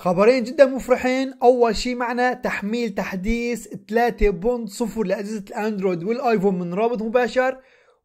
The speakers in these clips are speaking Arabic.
خبرين جدا مفرحين اول شيء معنا تحميل تحديث 3.0 لاجهزه الاندرويد والايفون من رابط مباشر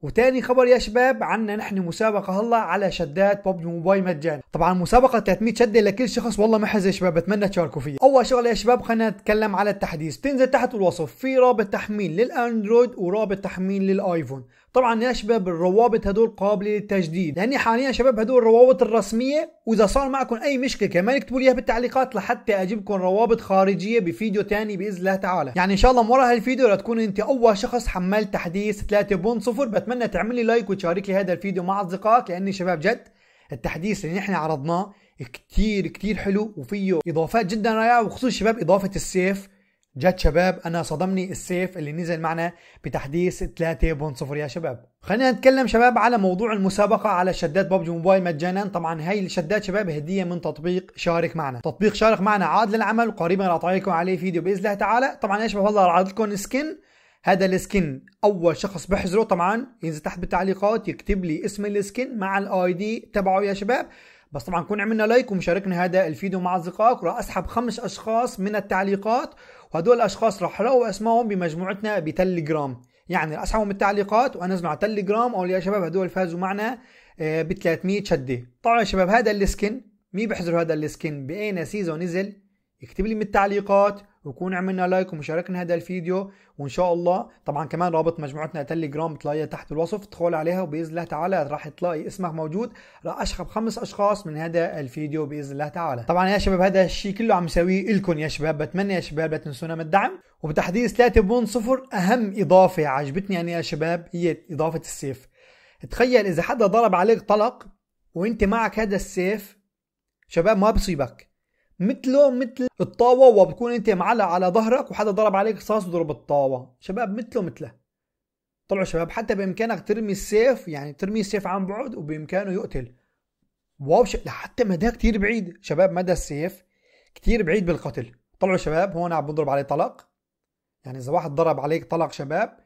وتاني خبر يا شباب عنا نحن مسابقة هلا على شدات بوب موبايل مجانا طبعا مسابقة 300 شدة لكل شخص والله محزة يا شباب بتمنى تشاركوا فيها اول شغلة يا شباب خلينا نتكلم على التحديث تنزل تحت الوصف في رابط تحميل للاندرويد ورابط تحميل للايفون طبعا يا شباب الروابط هدول قابله للتجديد لاني حاليا شباب هدول الروابط الرسميه واذا صار معكم اي مشكله كمان اكتبوا لي بالتعليقات لحتى اجيبكم روابط خارجيه بفيديو تاني باذن الله تعالى يعني ان شاء الله من ورا هالفيديو لتكون انت اول شخص حمل تحديث 3.0 بتمنى تعمل لي لايك وتشارك لي هذا الفيديو مع اصدقائك لاني شباب جد التحديث اللي نحن عرضناه كتير كتير حلو وفيه اضافات جدا رائعه وخصوصا شباب اضافه السيف جد شباب انا صدمني السيف اللي نزل معنا بتحديث 3.0 يا شباب خلينا نتكلم شباب على موضوع المسابقة على شدات ببجي موبايل مجانا طبعا هاي الشدات شباب هدية من تطبيق شارك معنا تطبيق شارك معنا عاد للعمل وقريبا راح اعطيكم عليه فيديو باذن الله تعالى طبعا يا شباب هلا راح لكم سكن هذا السكن اول شخص بحزره طبعا ينزل تحت بالتعليقات يكتب لي اسم السكن مع الاي دي تبعه يا شباب بس طبعا كون عملنا لايك ومشاركنا هذا الفيديو مع اصدقائك وراح اسحب خمس اشخاص من التعليقات وهدول الاشخاص رح الاقوا اسمائهم بمجموعتنا بتليجرام يعني اسحبهم التعليقات وانزلهم على تليجرام اقول يا شباب هدول فازوا معنا آه، ب 300 شده طبعا يا شباب هذا السكن مين بيحضر هذا السكن باين سيزون نزل اكتب لي التعليقات ويكون عملنا لايك ومشاركنا هذا الفيديو وان شاء الله طبعا كمان رابط مجموعتنا تليجرام بتلاقيها تحت الوصف ادخل عليها وباذن الله تعالى راح تلاقي اسمك موجود راح اشخب خمس اشخاص من هذا الفيديو باذن الله تعالى طبعا يا شباب هذا الشيء كله عم نسويه لكم يا شباب بتمنى يا شباب لا تنسونا من الدعم وبتحديث 3.0 اهم اضافه عجبتني يعني يا شباب هي اضافه السيف تخيل اذا حدا ضرب عليك طلق وانت معك هذا السيف شباب ما بصيبك مثله مثل الطاوة وبتكون انت معلق على ظهرك وحدا ضرب عليك رصاص وضرب الطاوة شباب مثله مثله طلعوا شباب حتى بامكانك ترمي السيف يعني ترمي السيف عن بعد وبامكانه يقتل واو ش... حتى مداه كتير بعيد شباب مدى السيف كتير بعيد بالقتل طلعوا شباب هون عم بضرب عليه طلق يعني اذا واحد ضرب عليك طلق شباب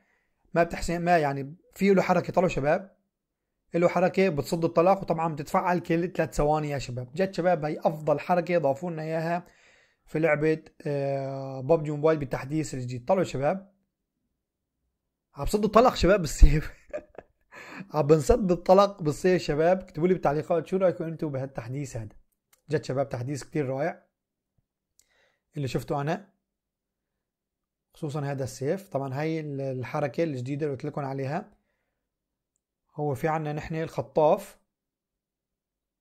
ما بتحسن ما يعني فيه له حركه طلعوا شباب له حركه بتصد الطلاق وطبعا بتتفعل كل ثلاث ثواني يا شباب جد شباب هي افضل حركه ضافوا لنا اياها في لعبه آه، ببجي موبايل بالتحديث الجديد طلعوا شباب عم صد الطلق شباب بالسيف عم بنصد الطلق بالسيف شباب اكتبوا لي بالتعليقات شو رايكم انتم بهالتحديث هذا جد شباب تحديث كتير رائع اللي شفته انا خصوصا هذا السيف طبعا هاي الحركه الجديده اللي قلت لكم عليها هو في عنا نحن الخطاف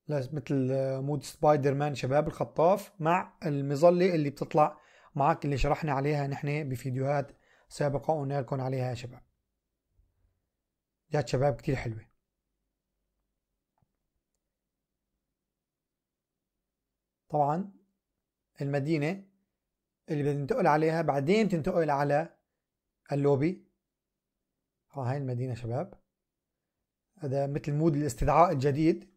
مثل آه، مود سبايدر مان شباب الخطاف مع المظلة اللي بتطلع معك اللي شرحنا عليها نحن بفيديوهات سابقة قلنا لكم عليها يا شباب جات شباب كتير حلوة طبعا المدينة اللي بدنا ننتقل عليها بعدين تنتقل على اللوبي ها آه، هاي المدينة شباب هذا مثل مود الاستدعاء الجديد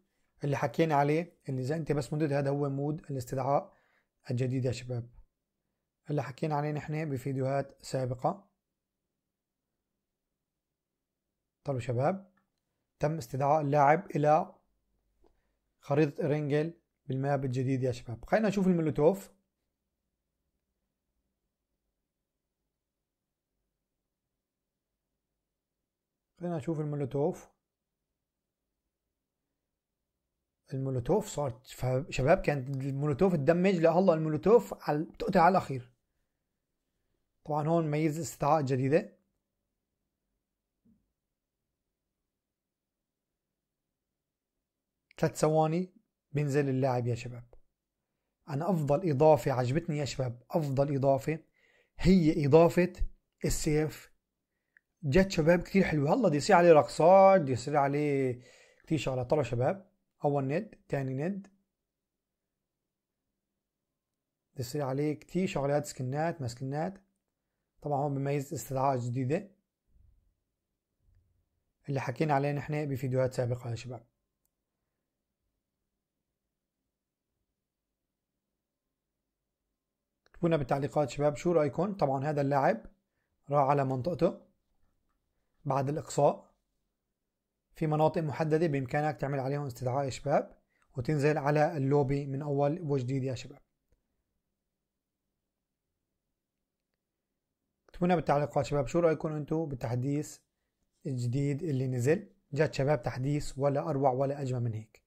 اللي حكينا عليه اللي اذا انت بس مدد هذا هو مود الاستدعاء الجديد يا شباب اللي حكينا عليه نحن بفيديوهات سابقة طلعوا شباب تم استدعاء اللاعب إلى خريطة رينجل بالماب الجديد يا شباب خلينا نشوف المولوتوف خلينا نشوف المولوتوف المولوتوف صارت فشباب كانت المولوتوف تدمج لا هلا المولوتوف على تقطع على الاخير طبعا هون ميز استدعاء جديده ثلاث ثواني بينزل اللاعب يا شباب انا افضل اضافه عجبتني يا شباب افضل اضافه هي اضافه السيف جت شباب كثير حلوه هلا بده يصير عليه رقصات بده يصير عليه كثير شغلات طلعوا شباب أول ند تاني ند بيصير عليه كتير شغلات سكنات مسكنات طبعا هو بميز استدعاء جديدة اللي حكينا عليه نحن بفيديوهات سابقة يا شباب اكتبونا بالتعليقات شباب شو رأيكم طبعا هذا اللاعب راح على منطقته بعد الإقصاء في مناطق محددة بإمكانك تعمل عليهم استدعاء شباب وتنزل على اللوبي من أول وجديد يا شباب اكتبونا بالتعليقات شباب شو رأيكم أنتم بالتحديث الجديد اللي نزل جد شباب تحديث ولا أروع ولا أجمل من هيك